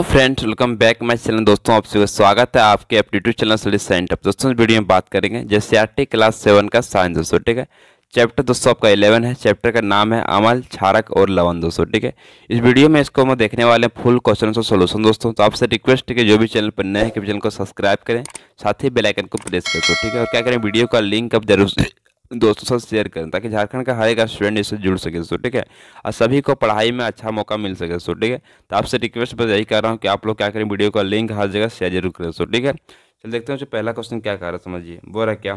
तो friends welcome back my channel दोस्तों आप सभी स्वागत है आपके एप्टीट्यूड चैनल स्टडीज सेंटर दोस्तों वीडियो में बात करेंगे जैसे आर क्लास सेवन का साइंस दोस्तों ठीक है चैप्टर दोस्तों आपका इलेवन है चैप्टर का नाम है अमल छारक और लवन दोस्तों ठीक है इस वीडियो में इसको हम देखने वाले हैं फुल क्वेश्चन और सोल्यूशन दोस्तों तो आपसे रिक्वेस्ट है कि जो भी चैनल पर नए हैं कि चैनल को सब्सक्राइब करें साथ ही बेलाइकन को प्रेस कर दो ठीक है और क्या करें वीडियो का लिंक अब जरूर दोस्तों साथ शेयर करें ताकि झारखंड का हर एक स्टूडेंट इससे जुड़ सके सो ठीक है और सभी को पढ़ाई में अच्छा मौका मिल सके सो ठीक है तो आपसे रिक्वेस्ट बस यही कर रहा हूँ कि आप लोग क्या करें वीडियो का लिंक हर जगह शेयर जरूर करें सो ठीक है चल देखते हैं जो पहला क्वेश्चन क्या कह रहा है समझिए बोल रहा क्या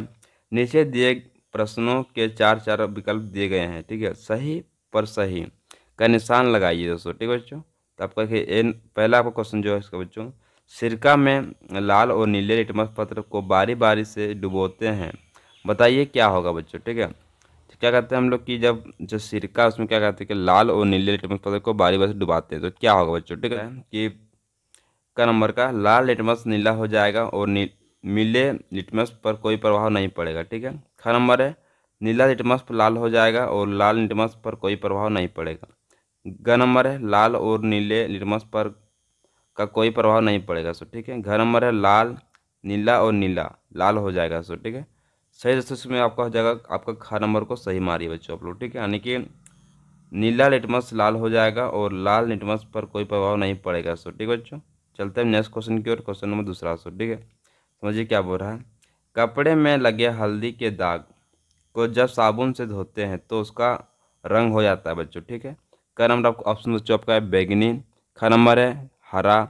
नीचे दिए प्रश्नों के चार चार विकल्प दिए गए हैं ठीक है सही पर सही का निशान लगाइए दोस्तों ठीक है बच्चों तो आपका पहला आपका क्वेश्चन जो है इसका बच्चों सिरका में लाल और नीले लिटमस पत्र को बारी बारी से डुबोते हैं बताइए क्या होगा बच्चों ठीक है तो क्या कहते हैं हम लोग कि जब जो सिरका उसमें क्या कहते हैं कि लाल और नीले लिटमस पत्र को बारी बारी डुबाते हैं तो क्या होगा बच्चों ठीक है कि का नंबर का लाल लिटमस नीला हो जाएगा और नीले लिटमस पर कोई प्रभाव नहीं पड़ेगा ठीक है ख नंबर है नीला लिटमस पर लाल हो जाएगा और लाल लिटमस पर कोई प्रभाव नहीं पड़ेगा घ नंबर है लाल और नीले लिटमस पर का कोई प्रभाव नहीं पड़ेगा सो ठीक है घ नंबर है लाल नीला और नीला लाल हो जाएगा सो ठीक है सही रेसिस में आपका हो जाएगा आपका खा नंबर को सही मारिए बच्चों आप लोग ठीक है यानी कि नीला लिटमस लाल हो जाएगा और लाल लिटमस पर कोई प्रभाव नहीं पड़ेगा सो ठीक है बच्चों चलते हैं नेक्स्ट क्वेश्चन की ओर क्वेश्चन नंबर दूसरा सो ठीक है समझिए क्या बोल रहा है कपड़े में लगे हल्दी के दाग को जब साबुन से धोते हैं तो उसका रंग हो जाता है बच्चों ठीक है क नंबर आपका ऑप्शन बच्चों आपका है बैगनी ख नंबर है हरा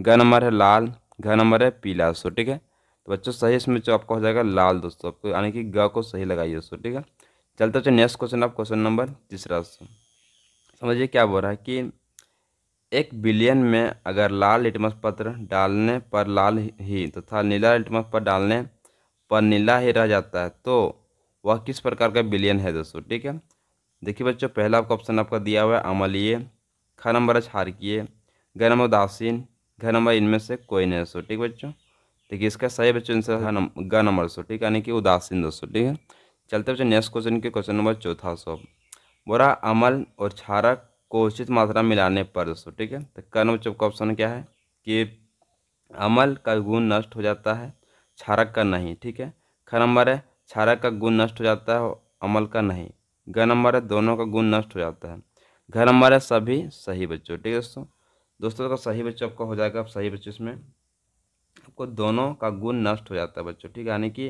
ग नंबर है लाल घ नंबर है पीला सो ठीक है बच्चों सही इसमें जो आपका हो जाएगा लाल दोस्तों आपको यानी कि ग को सही लगाइए दोस्तों ठीक है चलते चलो नेक्स्ट क्वेश्चन आप क्वेश्चन नंबर तीसरा दोस्तों समझिए क्या बोल रहा है कि एक बिलियन में अगर लाल लिटमस पत्र डालने पर लाल ही तथा तो नीला लिटमस पत्र डालने पर नीला ही रह जाता है तो वह किस प्रकार का बिलियन है दोस्तों ठीक है देखिए बच्चों पहला आपका ऑप्शन आपका दिया हुआ है अमलीय ख नंबर है छारकीय ग नंबर उदासीन घ नंबर इनमें से कोई नहीं दोस्तों ठीक बच्चों ठीक है इसका सही बच्चों आंसर है ग नंबर सो ठीक यानी कि उदासीन दोस्तों ठीक है चलते बच्चे नेक्स्ट क्वेश्चन के क्वेश्चन नंबर चौथा सौ बोरा अमल और छारा को उचित मात्रा मिलाने पर दोस्तों ठीक है तो कर्ण बच्चों का ऑप्शन क्या है कि अमल का गुण नष्ट हो जाता है छारक का नहीं ठीक है ख नंबर है छारक का गुण नष्ट हो जाता है अमल का नहीं घ नंबर है दोनों का गुण नष्ट हो जाता है घ नंबर है सभी सही बच्चों ठीक है दोस्तों दोस्तों का तो सही बच्चों आपका हो जाएगा आप सही बच्चों इसमें आपको दोनों का गुण नष्ट हो जाता है बच्चों ठीक है यानी कि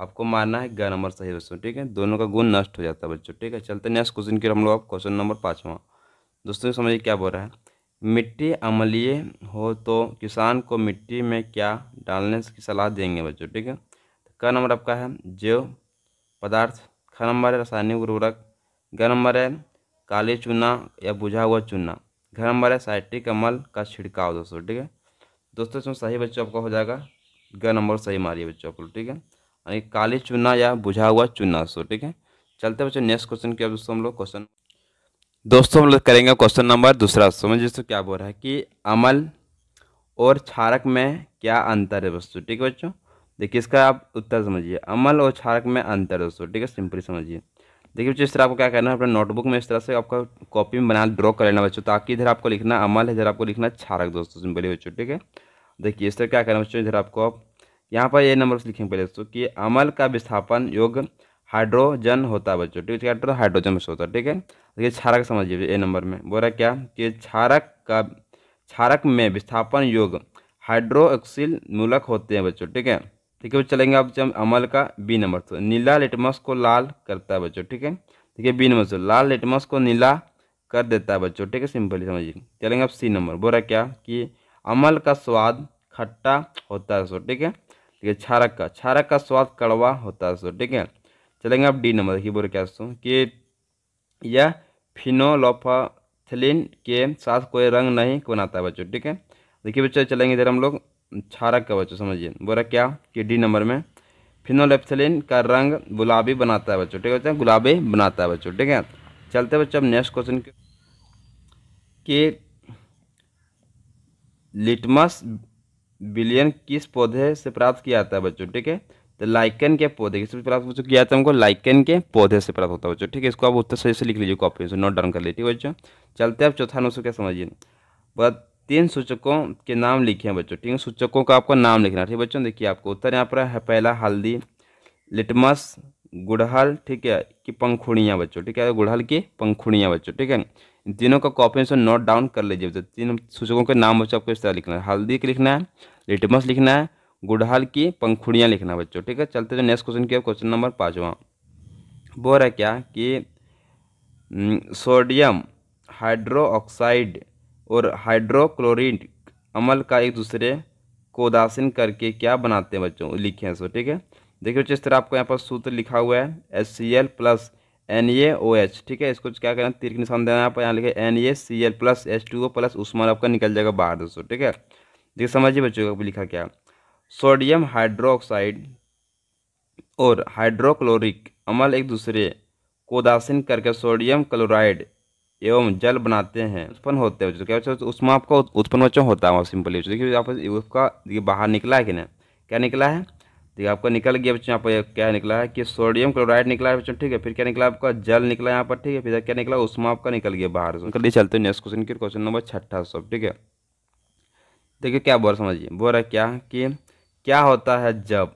आपको मारना है ग्यारह नंबर सही बच्चों ठीक है दोनों का गुण नष्ट हो जाता है बच्चों ठीक है चलते नेक्स्ट क्वेश्चन की हम लोग क्वेश्चन नंबर पाँचवा दोस्तों समझिए क्या बोल रहा है मिट्टी अमलीय हो तो किसान को मिट्टी में क्या डालने की सलाह देंगे बच्चों ठीक है तो क नंबर आपका है जैव पदार्थ ख नंबर है रासायनिक उर्वरक ग नंबर है काले चूना या बुझा हुआ चूना घर नंबर है साइटिक अमल का छिड़काव दोस्तों ठीक है दोस्तों इसमें सही बच्चों आपका हो जाएगा ग नंबर सही मारिए बच्चों आपको ठीक है यानी काली चुना या बुझा हुआ चुना सो ठीक है चलते बच्चों नेक्स्ट क्वेश्चन क्या दोस्तों हम लोग क्वेश्चन दोस्तों हम लोग करेंगे क्वेश्चन नंबर दूसरा समझ दोस्तों क्या बोल रहा है कि अमल और क्षारक में क्या अंतर है दोस्तों ठीक है बच्चों देखिए इसका आप उत्तर समझिए अमल और क्षारक में अंतर दोस्तों ठीक है सिंपली समझिए देखिए बच्चों इस तरह आपको क्या करना है अपने नोटबुक में इस तरह से आपका कॉपी में बना ड्रॉ कर लेना बच्चों ताकि इधर आपको लिखना अमल है इधर आपको लिखना क्षारक दोस्तों सिंपली बच्चों ठीक है देखिए इस तरह क्या करना चाहिए इधर आपको आप यहाँ पर ये नंबर से लिखेंगे पहले दोस्तों कि अमल का विस्थापन योग हाइड्रोजन होता है बच्चों ठीक है हाइड्रोजन में होता है ठीक है देखिए क्षारक समझिए ए नंबर में बोल रहा क्या कि क्षारक का क्षारक में विस्थापन योग हाइड्रोक्सिल मूलक होते हैं बच्चों ठीक है ठीक है चलेंगे आप जब अमल का बी नंबर तो नीला लिटमस को लाल करता है बच्चों ठीक है ठीक है बी नंबर से लाल लिटमस को नीला कर देता है बच्चों ठीक है सिंपली समझिए चलेंगे आप सी नंबर बोल रहा क्या कि अमल का स्वाद खट्टा होता है सो ठीक है ठीक है क्षारक का छारक का स्वाद कड़वा होता है सो ठीक है चलेंगे आप डी नंबर देखिए बोले क्या सो कि यह फिनोलोफाथिलिन के साथ कोई रंग नहीं बनाता है बच्चों ठीक है देखिए बच्चों चलेंगे इधर हम लोग छारक का बच्चों समझिए बोरा क्या कि डी नंबर में फिनोलेप्थलिन का रंग गुलाबी बनाता है बच्चों ठीक है बच्चों गुलाबी बनाता है बच्चों ठीक है चलते बच्चों अब नेक्स्ट क्वेश्चन के लिटमस बिलियन किस पौधे से प्राप्त किया जाता है बच्चों ठीक है तो लाइकन के पौधे किससे प्राप्त हो जाता है हमको लाइकन के पौधे से प्राप्त होता है बच्चों ठीक है इसको आप उत्तर सही से लिख लीजिए कॉपी से नोट डाउन कर लीजिए ठीक बच्चों चलते आप चौथा अनुसूचक क्या समझिए बस तीन सूचकों के नाम लिखे हैं बच्चों ठीक है सूचकों का आपको नाम लिखना ठीक है बच्चों देखिए आपको उत्तर यहाँ पर है पहला हल्दी लिटमस गुड़हल ठीक है कि पंखुड़ियाँ बच्चों ठीक है गुड़हल की पंखुड़ियाँ बच्चों ठीक है तीनों का कॉपी से नोट डाउन कर लीजिए बच्चों तो तीन सूचकों के नाम बच्चों आपको इस तरह लिखना है हल्दी का लिखना है लिटमस लिखना है गुड़हल की पंखुड़ियाँ लिखना है बच्चों ठीक है चलते जो नेक्स्ट क्वेश्चन किया क्वेश्चन नंबर पाँचवा बोल रहा क्या कि सोडियम हम्म, हाइड्रोक्साइड और हाइड्रोक्लोरिड अमल का एक दूसरे को उदासीन करके क्या बनाते हैं बच्चों लिखे हैं सो ठीक है देखिए जिस तरह आपको यहाँ पर सूत्र लिखा हुआ है S C L plus N A O H ठीक है इसको क्या करना तीर्थ निशान देना है पर यहाँ लिखे N A C L plus H two O plus उस्मान आपका निकल जाएगा बाहर दोस्तों ठीक है देखिए समझिए बच्चों को लिखा क्या सोडियम हाइड्रोक्साइड और हाइड्रोक्लोरिक अमल एक दूसरे को उदासीन करके सोडियम क्लोराइड एवं जल बनाते हैं उत्पन्न होते हैं क्या बच्चों उसमें आपका उत्पन्न बच्चों होता है सिंपली देखिए आपका बाहर निकला है कि नहीं क्या निकला है देखिए आपका निकल गया बच्चों यहाँ पर क्या निकला है कि सोडियम क्लोराइड निकला है बच्चों ठीक है फिर क्या निकला आपका जल निकला यहाँ पर ठीक है फिर क्या निकला उसमें आपका निकल गया बाहर से चलिए चलते हैं नेक्स्ट क्वेश्चन की क्वेश्चन नंबर छठा सब ठीक है देखिए क्या बोल समझिए बोल रहा है क्या कि क्या होता है जब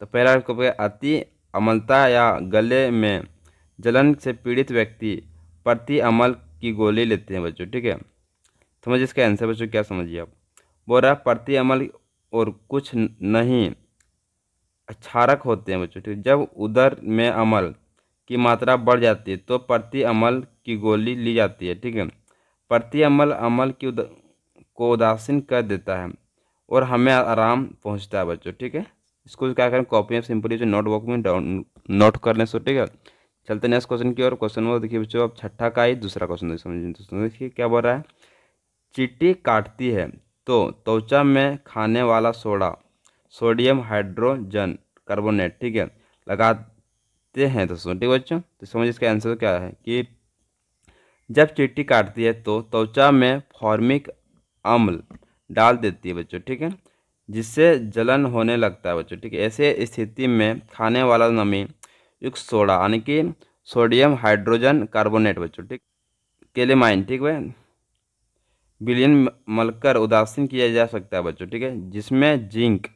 तो पहला आपको अति अमलता या गले में जलन से पीड़ित व्यक्ति प्रति अमल की गोली लेते हैं बच्चों ठीक है समझिए इसका आंसर बच्चों क्या समझिए आप बोल रहा प्रति अमल और कुछ नहीं क्षारक होते हैं बच्चों ठीक जब उदर में अमल की मात्रा बढ़ जाती है तो प्रति अमल की गोली ली जाती है ठीक है प्रति अमल अमल की उद, को उदासीन कर देता है और हमें आराम पहुंचता है बच्चों ठीक है इसको क्या करें कॉपी में सिंपली जो नोटबुक में डाउन नोट कर लें सो ठीक है चलते नेक्स्ट क्वेश्चन की और क्वेश्चन वो देखिए बच्चों अब छठा का ही दूसरा क्वेश्चन समझिए दोस्तों देखिए क्या बोल रहा है चीटी काटती है तो त्वचा में खाने वाला सोडा सोडियम हाइड्रोजन कार्बोनेट ठीक है लगाते हैं दोस्तों ठीक है बच्चों तो समझ इसका आंसर क्या है कि जब चिट्टी काटती है तो त्वचा में फॉर्मिक अम्ल डाल देती है बच्चों ठीक है जिससे जलन होने लगता है बच्चों ठीक है ऐसे स्थिति में खाने वाला नमी युक्त सोडा यानी कि सोडियम हाइड्रोजन कार्बोनेट बच्चों ठीक केलेमाइन ठीक है बिलियन मलकर उदासीन किया जा सकता है बच्चों ठीक है जिसमें जिंक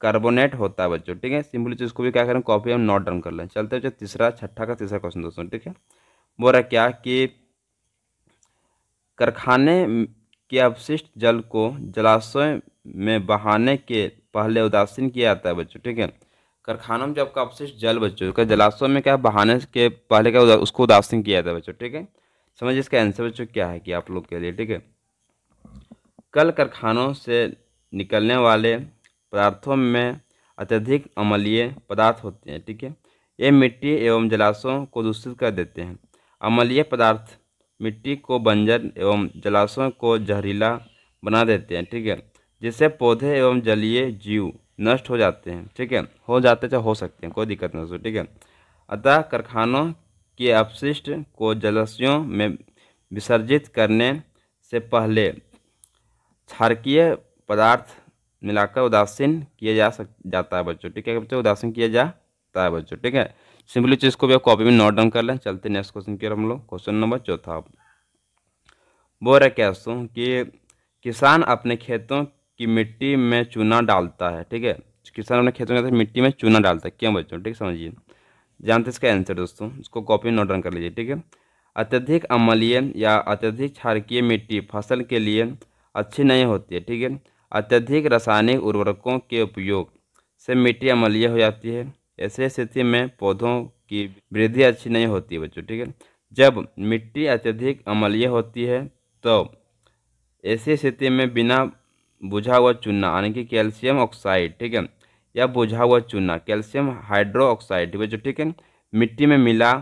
कार्बोनेट होता है बच्चों ठीक है सिंपली चीज़ को भी क्या करें कॉपी हम नोट डाउन कर लें चलते हैं बच्चों तीसरा छठा का तीसरा क्वेश्चन दोस्तों ठीक है बोल रहा क्या कि कारखाने के अवशिष्ट जल को जलाशय में बहाने के पहले उदासीन किया जाता है बच्चों ठीक है कारखानों में जो आपका अवशिष्ट जल बच्चों का जलाशय में क्या बहाने के पहले क्या उसको उदासीन किया जाता है बच्चों ठीक है समझिए इसका आंसर बच्चों क्या है कि आप लोग के लिए ठीक है कल कारखानों से निकलने वाले पदार्थों में अत्यधिक अम्लीय पदार्थ होते हैं ठीक है ये मिट्टी एवं जलाशयों को दूषित कर देते हैं अम्लीय पदार्थ मिट्टी को बंजर एवं जलाशयों को जहरीला बना देते हैं ठीक है जिससे पौधे एवं जलीय जीव नष्ट हो जाते हैं ठीक है हो जाते चाहे हो सकते हैं कोई दिक्कत नहीं होती ठीक है अतः कारखानों के अपशिष्ट को जलाशयों में विसर्जित करने से पहले क्षारकीय पदार्थ मिलाकर उदासीन किया जा सक जाता है बच्चों ठीक है बच्चों उदासीन किया जाता है बच्चों ठीक है सिंपली चीज़ को भी आप कॉपी में नोट डाउन कर लें चलते नेक्स्ट क्वेश्चन की ओर हम लोग क्वेश्चन नंबर चौथा बोल रहे क्या सो कि किसान अपने खेतों की मिट्टी में चूना डालता है ठीक है किसान अपने खेतों के मिट्टी में चूना डालता है क्यों बच्चों ठीक समझिए जानते इसका आंसर दोस्तों इसको कॉपी नोट डाउन कर लीजिए ठीक है अत्यधिक अमलीय या अत्यधिक क्षारकीय मिट्टी फसल के लिए अच्छी नहीं होती है ठीक है अत्यधिक रासायनिक उर्वरकों के उपयोग से मिट्टी अमलीय हो जाती है ऐसे स्थिति में पौधों की वृद्धि अच्छी नहीं होती बच्चों ठीक है जब मिट्टी अत्यधिक अमलीय होती है तो ऐसी स्थिति में बिना बुझा हुआ चूना यानी कि कैल्शियम ऑक्साइड ठीक है या बुझा हुआ चूना कैल्शियम हाइड्रो ऑक्साइड ठीक है बच्चों ठीक है मिट्टी में मिला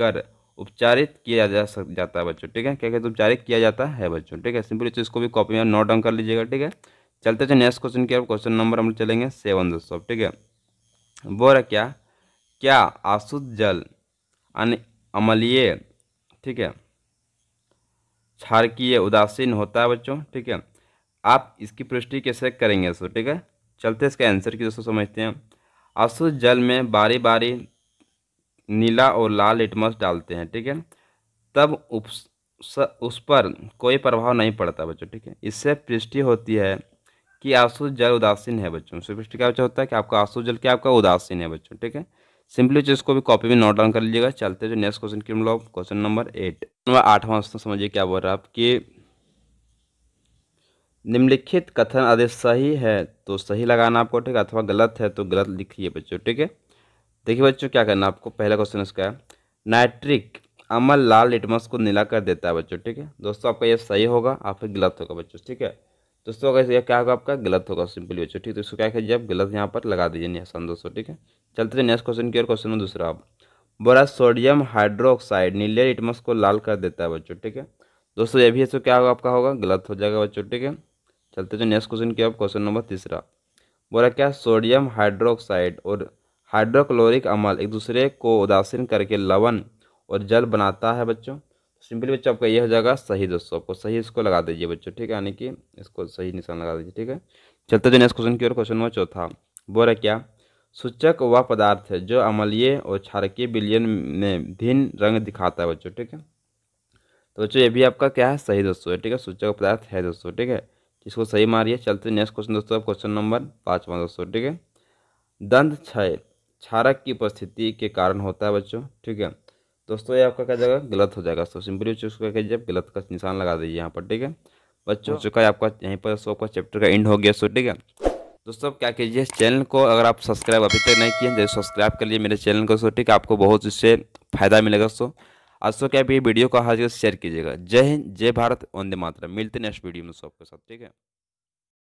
कर उपचारित किया जा सक जाता है बच्चों ठीक है क्या कहते हैं उपचारित किया जाता है बच्चों ठीक है सिंपली तो इसको भी कॉपी में नोट डाउन कर लीजिएगा ठीक है चलते थे नेक्स्ट क्वेश्चन की ओर क्वेश्चन नंबर हम चलेंगे सेवन दोस्तों ठीक है बोल रहा क्या क्या आशुद्ध जल अमलीय ठीक है क्षारकीय उदासीन होता है बच्चों ठीक है आप इसकी पुष्टि कैसे करेंगे दोस्तों ठीक है चलते इसके आंसर की दोस्तों समझते हैं अशुद्ध जल में बारी बारी नीला और लाल लिटमस डालते हैं ठीक है तब उप उस पर कोई प्रभाव नहीं पड़ता बच्चों ठीक है इससे पृष्टि होती है कि आंसू जल उदासीन है बच्चों सुपष्ट क्या होता है कि आपका आंसू जल क्या आपका उदासीन है बच्चों ठीक है सिंपली चीज़ को भी कॉपी में नोट डाउन कर लीजिएगा चलते जो नेक्स्ट क्वेश्चन की मतलब क्वेश्चन नंबर एट नंबर आठवां क्वेश्चन समझिए क्या बोल रहा है आपकी निम्नलिखित कथन आदेश सही है तो सही लगाना आपको ठीक है अथवा गलत है तो गलत लिखिए बच्चों ठीक है देखिए बच्चों क्या करना आपको पहला क्वेश्चन इसका है नाइट्रिक अमल लाल लिटमस को नीला कर देता है बच्चों ठीक है दोस्तों आपका ये सही होगा आप गलत होगा बच्चों ठीक है दोस्तों अगर यह क्या होगा आपका गलत होगा सिंपली बच्चों ठीक है तो इसको क्या कीजिए आप गलत यहाँ पर लगा दीजिए नहीं आसान दोस्तों ठीक है चलते नेक्स्ट क्वेश्चन की और क्वेश्चन में दूसरा आप बोरा सोडियम हाइड्रोक्साइड नीले इटमस को लाल कर देता है बच्चों ठीक है दोस्तों ये भी इसको क्या होगा आपका होगा गलत हो जाएगा बच्चों ठीक है चलते जो नेक्स्ट क्वेश्चन की आप क्वेश्चन नंबर तीसरा बोला क्या सोडियम हाइड्रोक्साइड और हाइड्रोक्लोरिक अमल एक दूसरे को उदासीन करके लवन और जल बनाता है बच्चों सिंपली बच्चों आपका ये हो जाएगा सही दोस्तों आपको सही इसको लगा दीजिए बच्चों ठीक है यानी कि इसको सही निशान लगा दीजिए ठीक है चलते जो नेक्स्ट क्वेश्चन की ओर क्वेश्चन नंबर चौथा बोल रहा क्या सूचक वह पदार्थ है जो अमलीय और क्षारकीय बिलियन में भिन्न रंग दिखाता है बच्चों ठीक है तो बच्चों ये भी आपका क्या है सही दोस्तों है ठीक है सूचक पदार्थ है दोस्तों ठीक है इसको सही मारिए चलते नेक्स्ट क्वेश्चन दोस्तों क्वेश्चन नंबर पाँचवा दोस्तों ठीक है दंत क्षय क्षारक की उपस्थिति के कारण होता है बच्चों ठीक है दोस्तों ये आपका क्या जाएगा गलत हो जाएगा तो सिंपली चूज कर कीजिए गलत का निशान लगा दीजिए यहाँ पर ठीक है बच्चों हो चुका है आपका यहीं पर सो आपका चैप्टर का एंड हो गया सो ठीक है दोस्तों क्या कीजिए चैनल को अगर आप सब्सक्राइब अभी तक नहीं किए तो सब्सक्राइब कर लिए मेरे चैनल को सो ठीक है आपको बहुत इससे फ़ायदा मिलेगा सो आज सो तो क्या भी वीडियो को हर जगह शेयर कीजिएगा जय हिंद जय भारत वंदे मातरम मिलते नेक्स्ट वीडियो में सबके साथ ठीक है